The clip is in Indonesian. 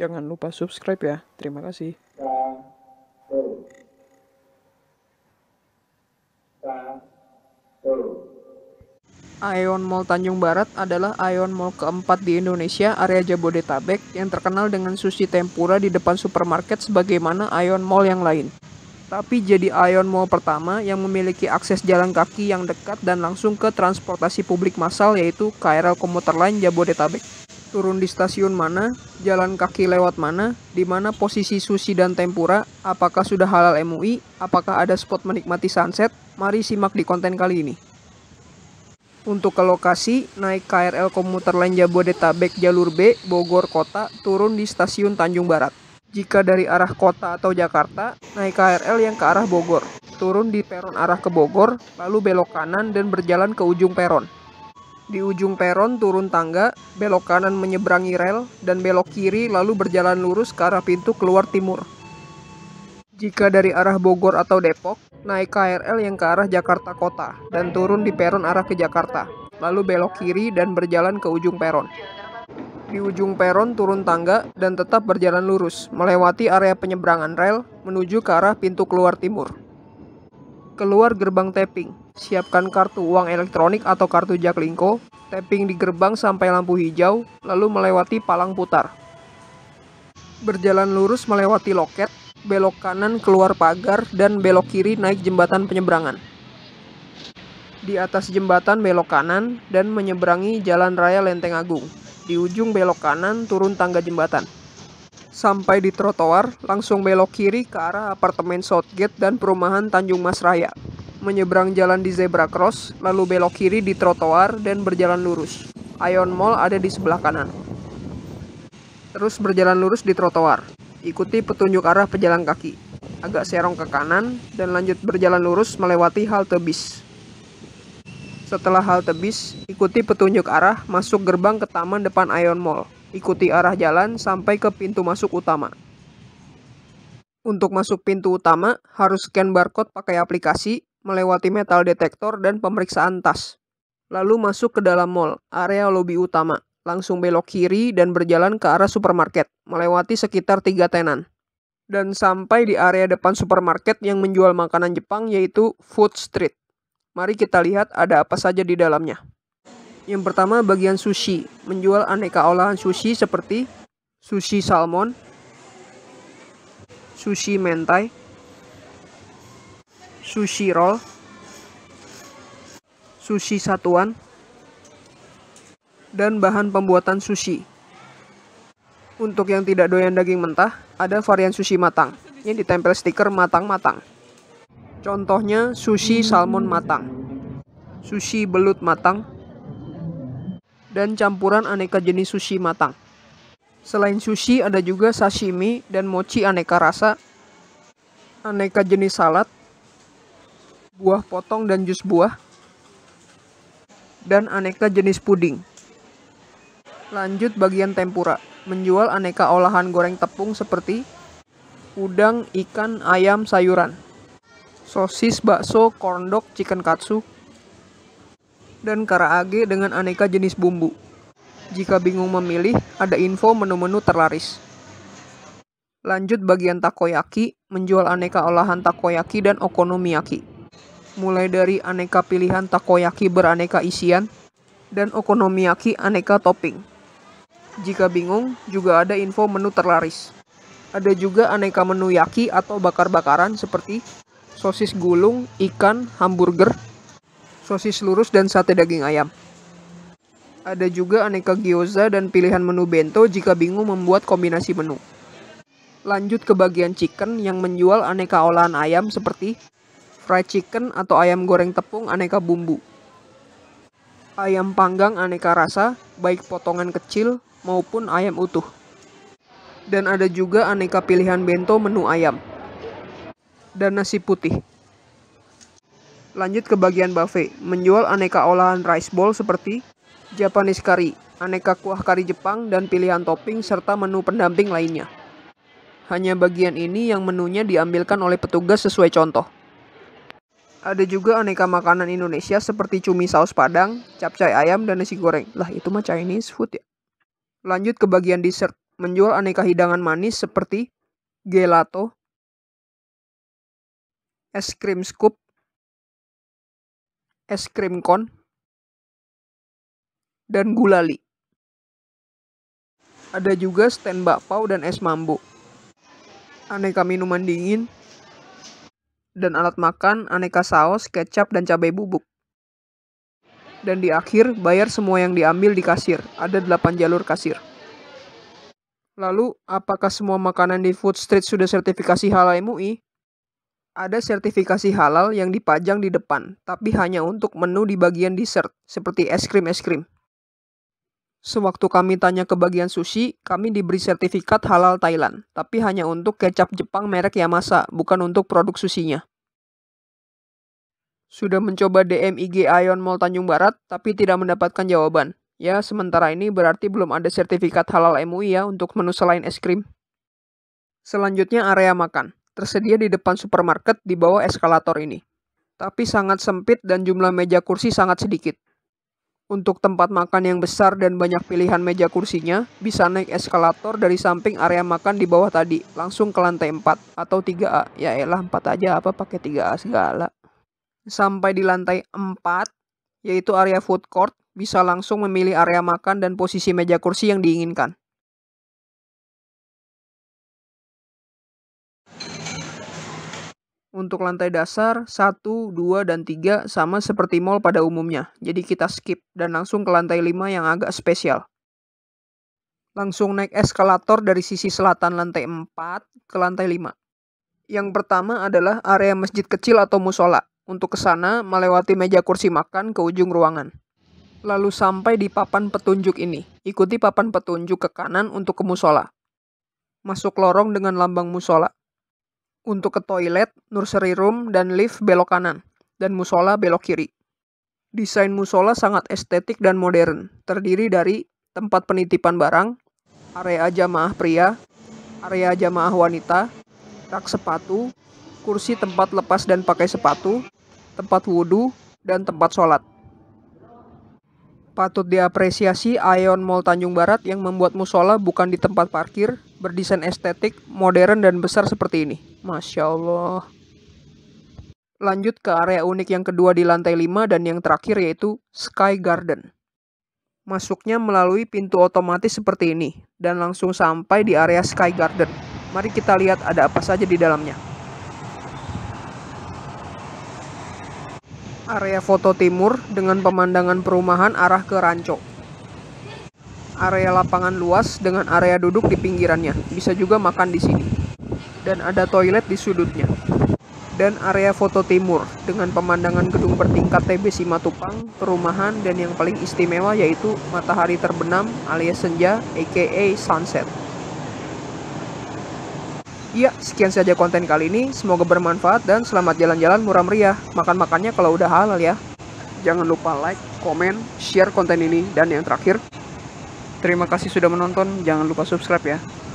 Jangan lupa subscribe ya. Terima kasih. Aeon Mall Tanjung Barat adalah Aeon Mall keempat di Indonesia area Jabodetabek yang terkenal dengan sushi tempura di depan supermarket sebagaimana Aeon Mall yang lain tapi jadi ion mall pertama yang memiliki akses jalan kaki yang dekat dan langsung ke transportasi publik massal yaitu KRL komuter Line Jabodetabek. Turun di stasiun mana, jalan kaki lewat mana, di mana posisi sushi dan tempura, apakah sudah halal MUI, apakah ada spot menikmati sunset, mari simak di konten kali ini. Untuk ke lokasi, naik KRL komuter Line Jabodetabek jalur B, Bogor Kota, turun di stasiun Tanjung Barat jika dari arah kota atau Jakarta, naik KRL yang ke arah Bogor, turun di peron arah ke Bogor, lalu belok kanan dan berjalan ke ujung peron. Di ujung peron turun tangga, belok kanan menyeberangi rel, dan belok kiri lalu berjalan lurus ke arah pintu keluar timur. Jika dari arah Bogor atau Depok, naik KRL yang ke arah Jakarta Kota dan turun di peron arah ke Jakarta, lalu belok kiri dan berjalan ke ujung peron di ujung peron turun tangga dan tetap berjalan lurus, melewati area penyeberangan rel menuju ke arah pintu keluar timur. Keluar gerbang tapping, siapkan kartu uang elektronik atau kartu Jaklingko, tapping di gerbang sampai lampu hijau, lalu melewati palang putar. Berjalan lurus melewati loket, belok kanan keluar pagar, dan belok kiri naik jembatan penyeberangan di atas jembatan belok kanan dan menyeberangi Jalan Raya Lenteng Agung. Di ujung belok kanan turun tangga jembatan. Sampai di trotoar, langsung belok kiri ke arah apartemen Southgate dan perumahan Tanjung Mas Raya. Menyeberang jalan di zebra cross, lalu belok kiri di trotoar dan berjalan lurus. Ion Mall ada di sebelah kanan. Terus berjalan lurus di trotoar. Ikuti petunjuk arah pejalan kaki. Agak serong ke kanan dan lanjut berjalan lurus melewati halte bis. Setelah halte bis, ikuti petunjuk arah masuk gerbang ke taman depan Ion Mall. Ikuti arah jalan sampai ke pintu masuk utama. Untuk masuk pintu utama, harus scan barcode pakai aplikasi, melewati metal detektor dan pemeriksaan tas. Lalu masuk ke dalam mall, area lobi utama. Langsung belok kiri dan berjalan ke arah supermarket, melewati sekitar tiga tenan. Dan sampai di area depan supermarket yang menjual makanan Jepang yaitu Food Street. Mari kita lihat ada apa saja di dalamnya. Yang pertama bagian sushi, menjual aneka olahan sushi seperti sushi salmon, sushi mentai, sushi roll, sushi satuan, dan bahan pembuatan sushi. Untuk yang tidak doyan daging mentah, ada varian sushi matang yang ditempel stiker matang-matang. Contohnya sushi salmon matang, sushi belut matang, dan campuran aneka jenis sushi matang. Selain sushi ada juga sashimi dan mochi aneka rasa, aneka jenis salad, buah potong dan jus buah, dan aneka jenis puding. Lanjut bagian tempura, menjual aneka olahan goreng tepung seperti udang, ikan, ayam, sayuran sosis, bakso, corn dog, chicken katsu, dan karaage dengan aneka jenis bumbu. Jika bingung memilih, ada info menu-menu terlaris. Lanjut bagian takoyaki, menjual aneka olahan takoyaki dan okonomiyaki. Mulai dari aneka pilihan takoyaki beraneka isian, dan okonomiyaki aneka topping. Jika bingung, juga ada info menu terlaris. Ada juga aneka menu yaki atau bakar-bakaran seperti sosis gulung, ikan, hamburger, sosis lurus, dan sate daging ayam. Ada juga aneka gyoza dan pilihan menu bento jika bingung membuat kombinasi menu. Lanjut ke bagian chicken yang menjual aneka olahan ayam seperti fried chicken atau ayam goreng tepung aneka bumbu. Ayam panggang aneka rasa, baik potongan kecil maupun ayam utuh. Dan ada juga aneka pilihan bento menu ayam dan nasi putih. Lanjut ke bagian buffet, menjual aneka olahan rice bowl seperti Japanese curry, aneka kuah kari Jepang dan pilihan topping serta menu pendamping lainnya. Hanya bagian ini yang menunya diambilkan oleh petugas sesuai contoh. Ada juga aneka makanan Indonesia seperti cumi saus padang, capcai ayam, dan nasi goreng. Lah itu mah Chinese food ya. Lanjut ke bagian dessert, menjual aneka hidangan manis seperti gelato, es krim scoop, es krim kon, dan gulali. Ada juga stand bakpao dan es mambu. Aneka minuman dingin, dan alat makan, aneka saus, kecap, dan cabai bubuk. Dan di akhir, bayar semua yang diambil di kasir. Ada 8 jalur kasir. Lalu, apakah semua makanan di food street sudah sertifikasi halal MUI? Ada sertifikasi halal yang dipajang di depan, tapi hanya untuk menu di bagian dessert, seperti es krim-es krim. Sewaktu kami tanya ke bagian sushi, kami diberi sertifikat halal Thailand, tapi hanya untuk kecap Jepang merek Yamasa, bukan untuk produk susinya. Sudah mencoba DM IG Ion Mall Tanjung Barat, tapi tidak mendapatkan jawaban. Ya, sementara ini berarti belum ada sertifikat halal MUI ya untuk menu selain es krim. Selanjutnya area makan tersedia di depan supermarket di bawah eskalator ini, tapi sangat sempit dan jumlah meja kursi sangat sedikit. Untuk tempat makan yang besar dan banyak pilihan meja kursinya, bisa naik eskalator dari samping area makan di bawah tadi, langsung ke lantai 4 atau 3A. Ya elah 4 aja apa pakai 3A segala. Sampai di lantai 4, yaitu area food court, bisa langsung memilih area makan dan posisi meja kursi yang diinginkan. Untuk lantai dasar 1, 2, dan 3 sama seperti mall pada umumnya, jadi kita skip dan langsung ke lantai 5 yang agak spesial. Langsung naik eskalator dari sisi selatan lantai 4 ke lantai 5. Yang pertama adalah area masjid kecil atau musola. Untuk ke sana, melewati meja kursi makan ke ujung ruangan. Lalu sampai di papan petunjuk ini. Ikuti papan petunjuk ke kanan untuk ke musola. Masuk lorong dengan lambang musola untuk ke toilet, nursery room, dan lift belok kanan, dan musola belok kiri. Desain musola sangat estetik dan modern, terdiri dari tempat penitipan barang, area jamaah pria, area jamaah wanita, rak sepatu, kursi tempat lepas dan pakai sepatu, tempat wudhu, dan tempat sholat. Patut diapresiasi Aeon Mall Tanjung Barat yang membuat musola bukan di tempat parkir, berdesain estetik, modern, dan besar seperti ini. Masya Allah. Lanjut ke area unik yang kedua di lantai 5 dan yang terakhir yaitu Sky Garden. Masuknya melalui pintu otomatis seperti ini dan langsung sampai di area Sky Garden. Mari kita lihat ada apa saja di dalamnya. Area foto timur dengan pemandangan perumahan arah ke Ranco area lapangan luas dengan area duduk di pinggirannya. Bisa juga makan di sini dan ada toilet di sudutnya. Dan area foto timur dengan pemandangan gedung bertingkat TB Simatupang, perumahan, dan yang paling istimewa yaitu matahari terbenam alias senja aka sunset. Ya, sekian saja konten kali ini. Semoga bermanfaat dan selamat jalan-jalan murah meriah. Makan-makannya kalau udah halal ya. Jangan lupa like, komen, share konten ini, dan yang terakhir, terima kasih sudah menonton. Jangan lupa subscribe ya.